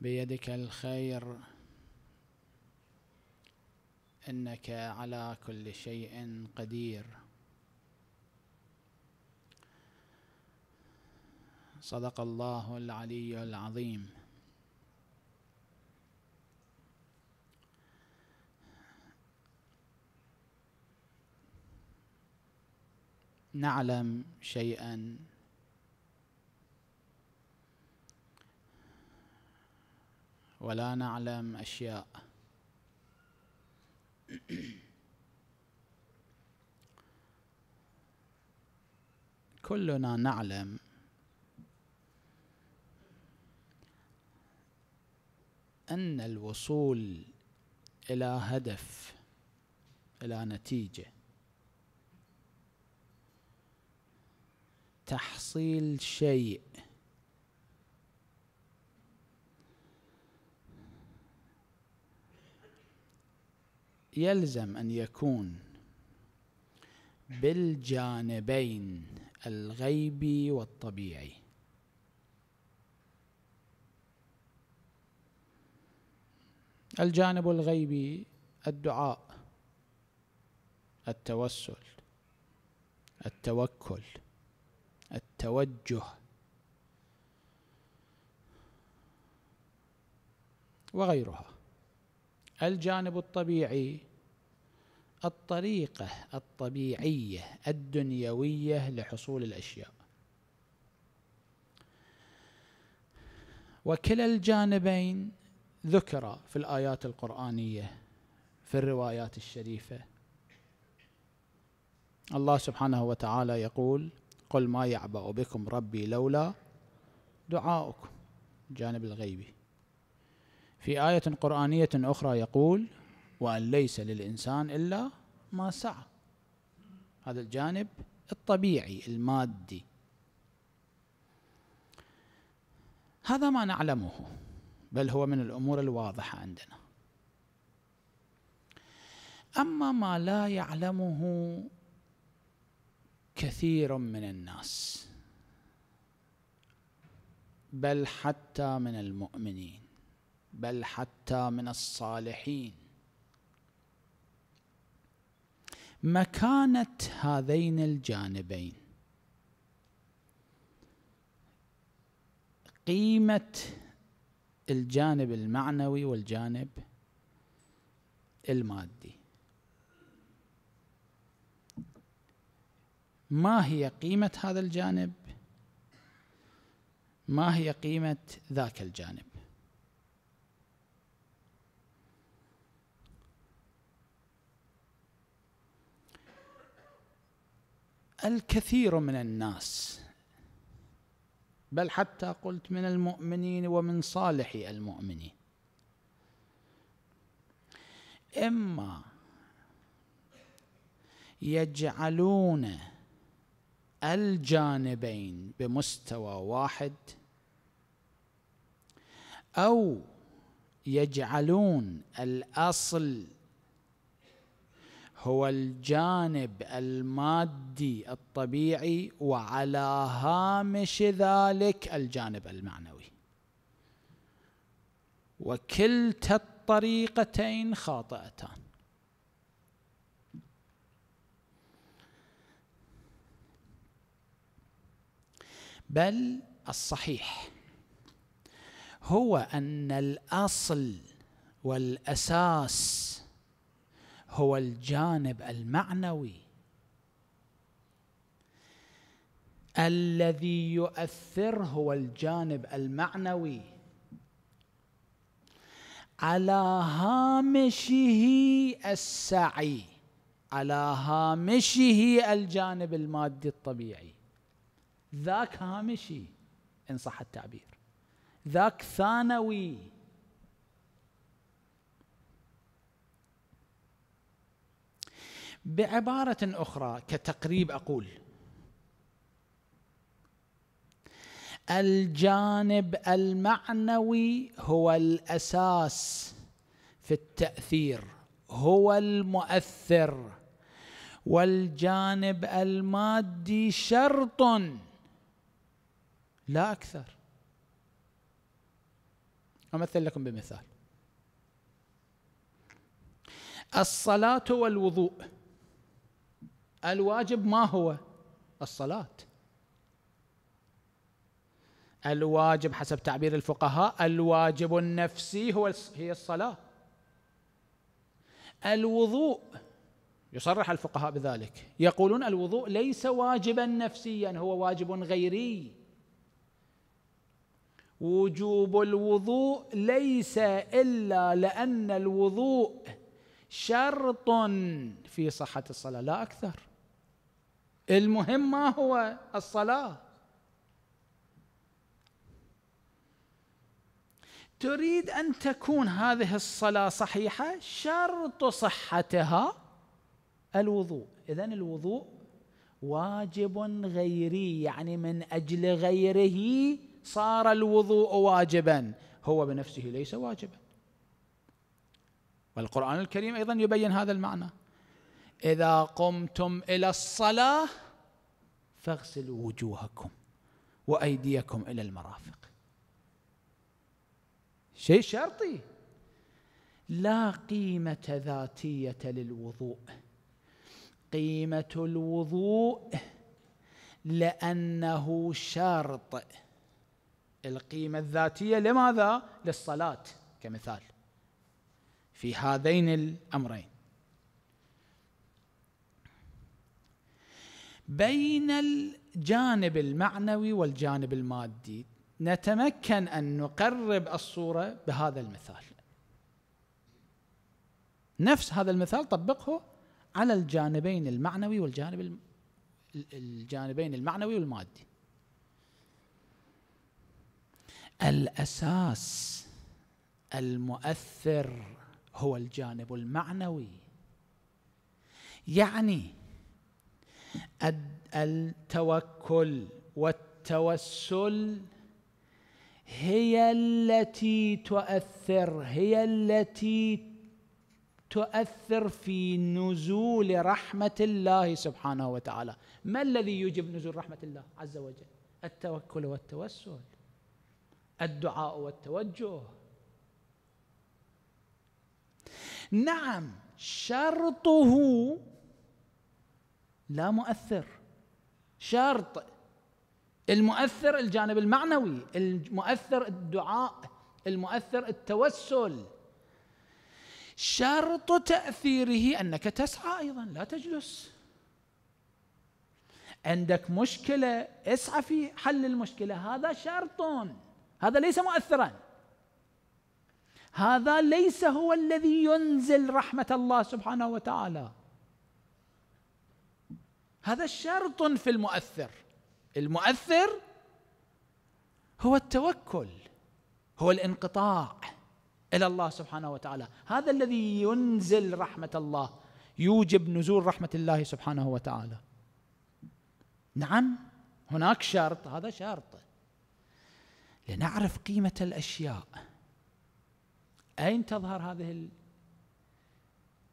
بيدك الخير انك على كل شيء قدير صدق الله العلي العظيم نعلم شيئا ولا نعلم أشياء كلنا نعلم أن الوصول إلى هدف إلى نتيجة تحصيل شيء يلزم أن يكون بالجانبين الغيبي والطبيعي الجانب الغيبي الدعاء التوسل التوكل التوجه وغيرها الجانب الطبيعي الطريقة الطبيعية الدنيوية لحصول الأشياء وكلا الجانبين ذكر في الآيات القرآنية في الروايات الشريفة الله سبحانه وتعالى يقول قل ما يعبأ بكم ربي لولا دعاؤكم جانب الغيبي في آية قرآنية أخرى يقول وأن ليس للإنسان إلا ما سعى هذا الجانب الطبيعي المادي هذا ما نعلمه بل هو من الأمور الواضحة عندنا أما ما لا يعلمه كثير من الناس بل حتى من المؤمنين بل حتى من الصالحين مكانة هذين الجانبين قيمة الجانب المعنوي والجانب المادي ما هي قيمة هذا الجانب ما هي قيمة ذاك الجانب الكثير من الناس بل حتى قلت من المؤمنين ومن صالح المؤمنين اما يجعلون الجانبين بمستوى واحد او يجعلون الاصل هو الجانب المادي الطبيعي وعلى هامش ذلك الجانب المعنوي وكلتا الطريقتين خاطئتان بل الصحيح هو ان الاصل والاساس هو الجانب المعنوي الذي يؤثر هو الجانب المعنوي على هامشه السعي على هامشه الجانب المادي الطبيعي ذاك هامشي ان صح التعبير ذاك ثانوي بعبارة أخرى كتقريب أقول الجانب المعنوي هو الأساس في التأثير هو المؤثر والجانب المادي شرط لا أكثر أمثل لكم بمثال الصلاة والوضوء الواجب ما هو الصلاة الواجب حسب تعبير الفقهاء الواجب النفسي هو هي الصلاة الوضوء يصرح الفقهاء بذلك يقولون الوضوء ليس واجبا نفسيا هو واجب غيري وجوب الوضوء ليس الا لان الوضوء شرط في صحه الصلاه لا اكثر المهم ما هو الصلاه تريد ان تكون هذه الصلاه صحيحه شرط صحتها الوضوء اذا الوضوء واجب غيري يعني من اجل غيره صار الوضوء واجبا هو بنفسه ليس واجبا والقران الكريم ايضا يبين هذا المعنى اذا قمتم الى الصلاه فاغسلوا وجوهكم وايديكم الى المرافق شيء شرطي لا قيمه ذاتيه للوضوء قيمه الوضوء لانه شرط القيمه الذاتيه لماذا للصلاه كمثال في هذين الامرين بين الجانب المعنوي والجانب المادي نتمكن ان نقرب الصوره بهذا المثال نفس هذا المثال طبقه على الجانبين المعنوي والجانب الجانبين المعنوي والمادي الاساس المؤثر هو الجانب المعنوي يعني التوكل والتوسل هي التي تؤثر هي التي تؤثر في نزول رحمة الله سبحانه وتعالى ما الذي يوجب نزول رحمة الله عز وجل التوكل والتوسل الدعاء والتوجه نعم شرطه لا مؤثر شرط المؤثر الجانب المعنوي المؤثر الدعاء المؤثر التوسل شرط تاثيره انك تسعى ايضا لا تجلس عندك مشكله اسعى في حل المشكله هذا شرط هذا ليس مؤثرا هذا ليس هو الذي ينزل رحمه الله سبحانه وتعالى هذا شرط في المؤثر المؤثر هو التوكل هو الانقطاع الى الله سبحانه وتعالى هذا الذي ينزل رحمه الله يوجب نزول رحمه الله سبحانه وتعالى نعم هناك شرط هذا شرط لنعرف قيمه الاشياء اين تظهر هذه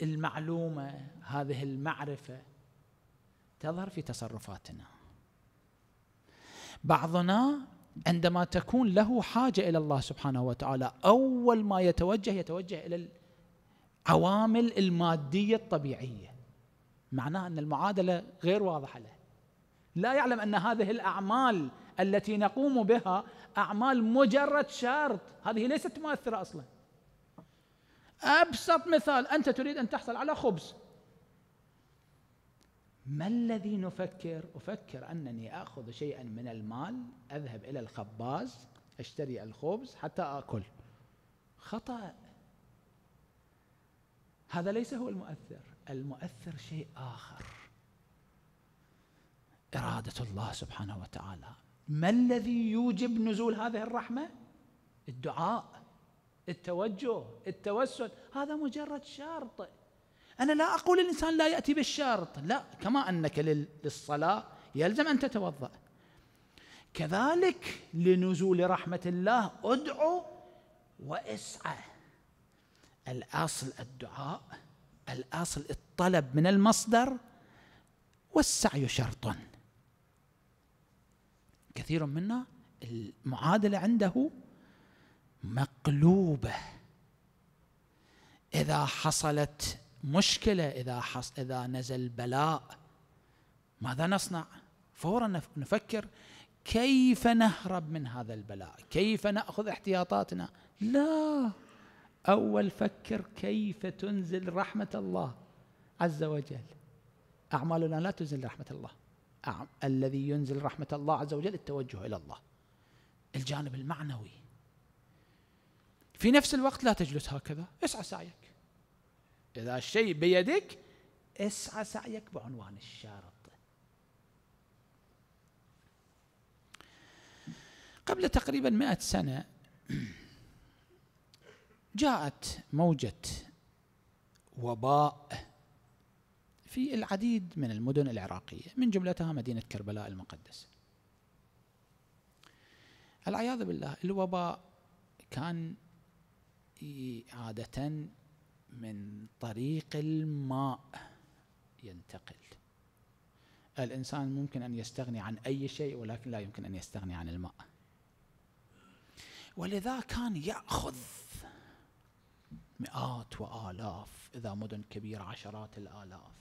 المعلومه هذه المعرفه تظهر في تصرفاتنا بعضنا عندما تكون له حاجه الى الله سبحانه وتعالى اول ما يتوجه يتوجه الى العوامل الماديه الطبيعيه معناه ان المعادله غير واضحه له لا يعلم ان هذه الاعمال التي نقوم بها اعمال مجرد شرط هذه ليست مؤثره اصلا ابسط مثال انت تريد ان تحصل على خبز ما الذي نفكر أفكر أنني أخذ شيئا من المال أذهب إلى الخباز أشتري الخبز حتى أكل خطأ هذا ليس هو المؤثر المؤثر شيء آخر إرادة الله سبحانه وتعالى ما الذي يوجب نزول هذه الرحمة الدعاء التوجه التوسل هذا مجرد شرط أنا لا أقول الإنسان لا يأتي بالشرط لا كما أنك للصلاة يلزم أن تتوضأ كذلك لنزول رحمة الله ادعو واسعى الأصل الدعاء الأصل الطلب من المصدر والسعي شرط كثير منا المعادلة عنده مقلوبة إذا حصلت مشكلة إذا حص إذا نزل بلاء ماذا نصنع؟ فورا نفكر كيف نهرب من هذا البلاء؟ كيف نأخذ احتياطاتنا؟ لا أول فكر كيف تنزل رحمة الله عز وجل أعمالنا لا تنزل رحمة الله أعم. الذي ينزل رحمة الله عز وجل التوجه إلى الله الجانب المعنوي في نفس الوقت لا تجلس هكذا اسعى سعيك إذا الشيء بيدك اسعى سعيك بعنوان الشارط قبل تقريبا مئة سنة جاءت موجة وباء في العديد من المدن العراقية من جملتها مدينة كربلاء المقدسة العياذ بالله الوباء كان عادة من طريق الماء ينتقل الإنسان ممكن أن يستغني عن أي شيء ولكن لا يمكن أن يستغني عن الماء ولذا كان يأخذ مئات وآلاف إذا مدن كبيرة عشرات الآلاف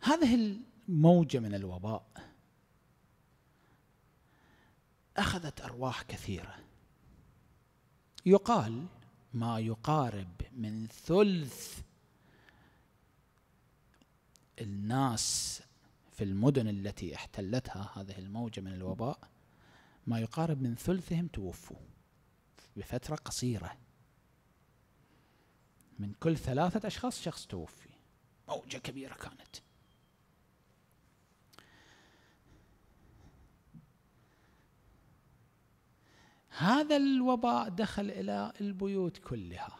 هذه الموجة من الوباء أخذت أرواح كثيرة يقال ما يقارب من ثلث الناس في المدن التي احتلتها هذه الموجة من الوباء ما يقارب من ثلثهم توفوا بفترة قصيرة من كل ثلاثة أشخاص شخص توفي موجة كبيرة كانت هذا الوباء دخل الى البيوت كلها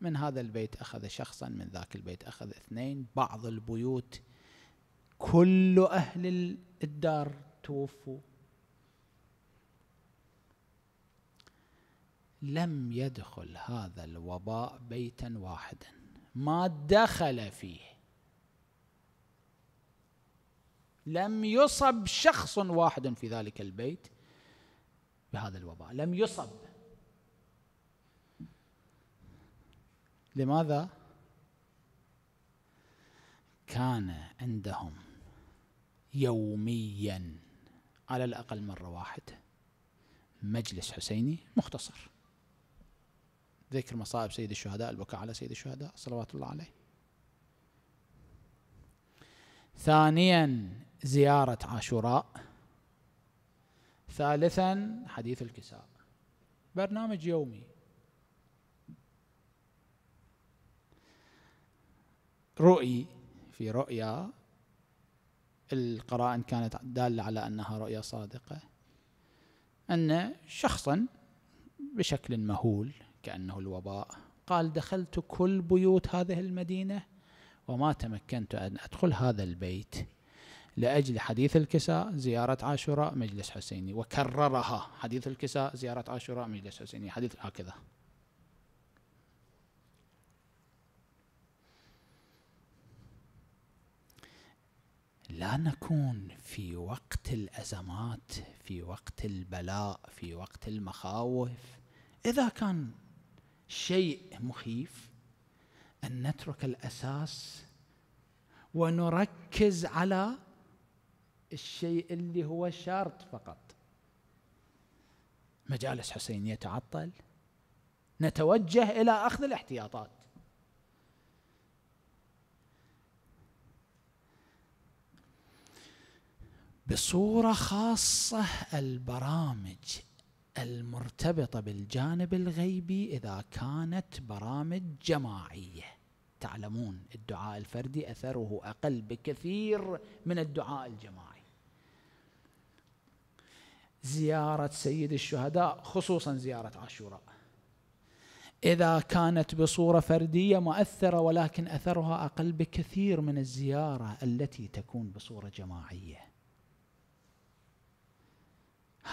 من هذا البيت اخذ شخصا من ذاك البيت اخذ اثنين بعض البيوت كل اهل الدار توفوا لم يدخل هذا الوباء بيتا واحدا ما دخل فيه لم يصب شخص واحد في ذلك البيت بهذا الوباء لم يصب لماذا كان عندهم يوميا على الأقل مرة واحدة مجلس حسيني مختصر ذكر مصائب سيد الشهداء البكاء على سيد الشهداء صلوات الله عليه ثانيا زيارة عاشوراء ثالثا حديث الكساء برنامج يومي رؤي في رؤيا القرائن كانت دالة على أنها رؤيا صادقة أن شخصا بشكل مهول كأنه الوباء قال دخلت كل بيوت هذه المدينة وما تمكنت أن أدخل هذا البيت لأجل حديث الكساء زيارة عاشوراء مجلس حسيني وكررها حديث الكساء زيارة عاشوراء مجلس حسيني حديث هكذا لا نكون في وقت الأزمات في وقت البلاء في وقت المخاوف إذا كان شيء مخيف أن نترك الأساس ونركز على الشيء اللي هو شرط فقط مجالس حسين يتعطل نتوجه إلى أخذ الاحتياطات بصورة خاصة البرامج المرتبطة بالجانب الغيبي إذا كانت برامج جماعية تعلمون الدعاء الفردي أثره أقل بكثير من الدعاء الجماعي زيارة سيد الشهداء خصوصا زيارة عاشوراء إذا كانت بصورة فردية مؤثرة ولكن أثرها أقل بكثير من الزيارة التي تكون بصورة جماعية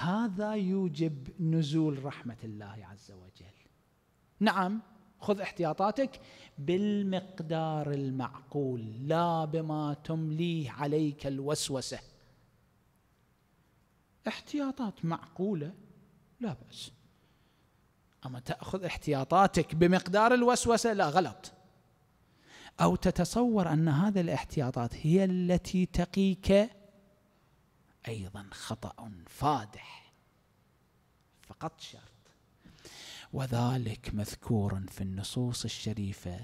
هذا يوجب نزول رحمة الله عز وجل نعم خذ احتياطاتك بالمقدار المعقول لا بما تمليه عليك الوسوسه احتياطات معقوله لا باس اما تاخذ احتياطاتك بمقدار الوسوسه لا غلط او تتصور ان هذه الاحتياطات هي التي تقيك ايضا خطا فادح فقط شرط وذلك مذكور في النصوص الشريفه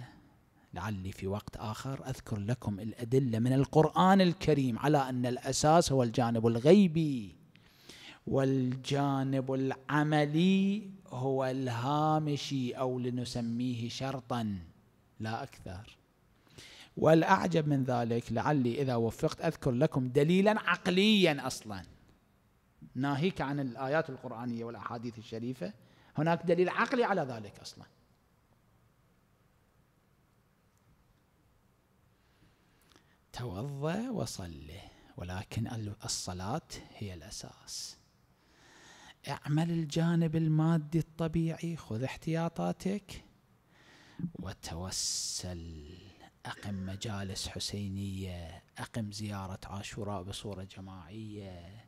لعلي في وقت اخر اذكر لكم الادله من القران الكريم على ان الاساس هو الجانب الغيبي والجانب العملي هو الهامشي او لنسميه شرطا لا اكثر والاعجب من ذلك لعلي اذا وفقت اذكر لكم دليلا عقليا اصلا ناهيك عن الايات القرانيه والاحاديث الشريفه هناك دليل عقلي على ذلك اصلا توضا وصلي ولكن الصلاه هي الاساس اعمل الجانب المادي الطبيعي خذ احتياطاتك وتوسل أقم مجالس حسينية أقم زيارة عاشوراء بصورة جماعية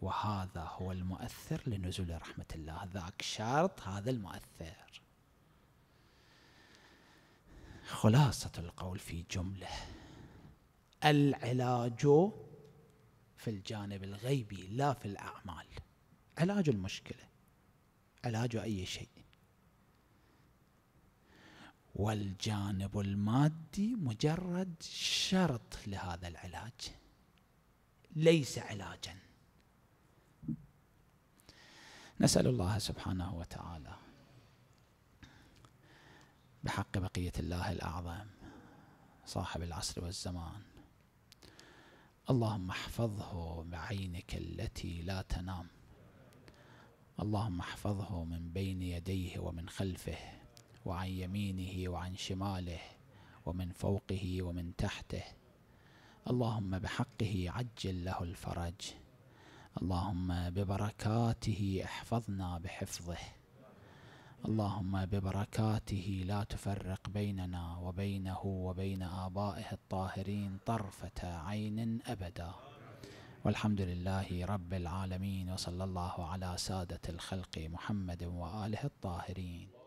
وهذا هو المؤثر لنزول رحمة الله ذاك شرط هذا المؤثر خلاصة القول في جملة العلاج في الجانب الغيبي لا في الأعمال علاج المشكلة علاج أي شيء والجانب المادي مجرد شرط لهذا العلاج ليس علاجا نسأل الله سبحانه وتعالى بحق بقية الله الأعظم صاحب العصر والزمان اللهم احفظه بعينك التي لا تنام اللهم احفظه من بين يديه ومن خلفه وعن يمينه وعن شماله ومن فوقه ومن تحته اللهم بحقه عجل له الفرج اللهم ببركاته احفظنا بحفظه اللهم ببركاته لا تفرق بيننا وبينه وبين آبائه الطاهرين طرفة عين أبداً والحمد لله رب العالمين وصلى الله على سادة الخلق محمد وآله الطاهرين